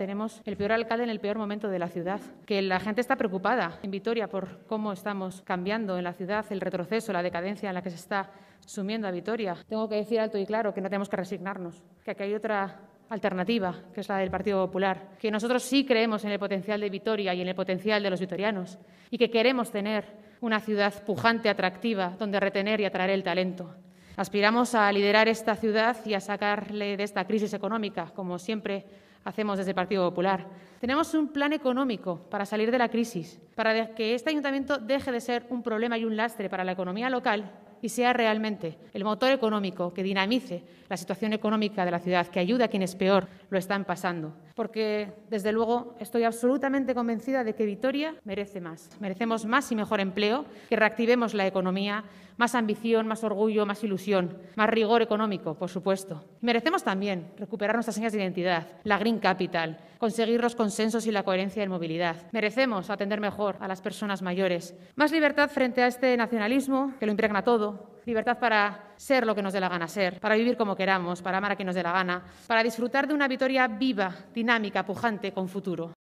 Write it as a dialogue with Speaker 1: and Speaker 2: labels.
Speaker 1: Tenemos el peor alcalde en el peor momento de la ciudad, que la gente está preocupada en Vitoria por cómo estamos cambiando en la ciudad, el retroceso, la decadencia en la que se está sumiendo a Vitoria. Tengo que decir alto y claro que no tenemos que resignarnos, que aquí hay otra alternativa, que es la del Partido Popular, que nosotros sí creemos en el potencial de Vitoria y en el potencial de los vitorianos y que queremos tener una ciudad pujante, atractiva, donde retener y atraer el talento. Aspiramos a liderar esta ciudad y a sacarle de esta crisis económica, como siempre hacemos desde el Partido Popular. Tenemos un plan económico para salir de la crisis, para que este ayuntamiento deje de ser un problema y un lastre para la economía local y sea realmente el motor económico que dinamice la situación económica de la ciudad, que ayude a quienes peor lo están pasando porque desde luego estoy absolutamente convencida de que Vitoria merece más. Merecemos más y mejor empleo, que reactivemos la economía, más ambición, más orgullo, más ilusión, más rigor económico, por supuesto. Merecemos también recuperar nuestras señas de identidad, la Green Capital, conseguir los consensos y la coherencia en movilidad. Merecemos atender mejor a las personas mayores, más libertad frente a este nacionalismo que lo impregna todo, libertad para ser lo que nos dé la gana ser, para vivir como queramos, para amar a quien nos dé la gana, para disfrutar de una victoria viva, dinámica, pujante, con futuro.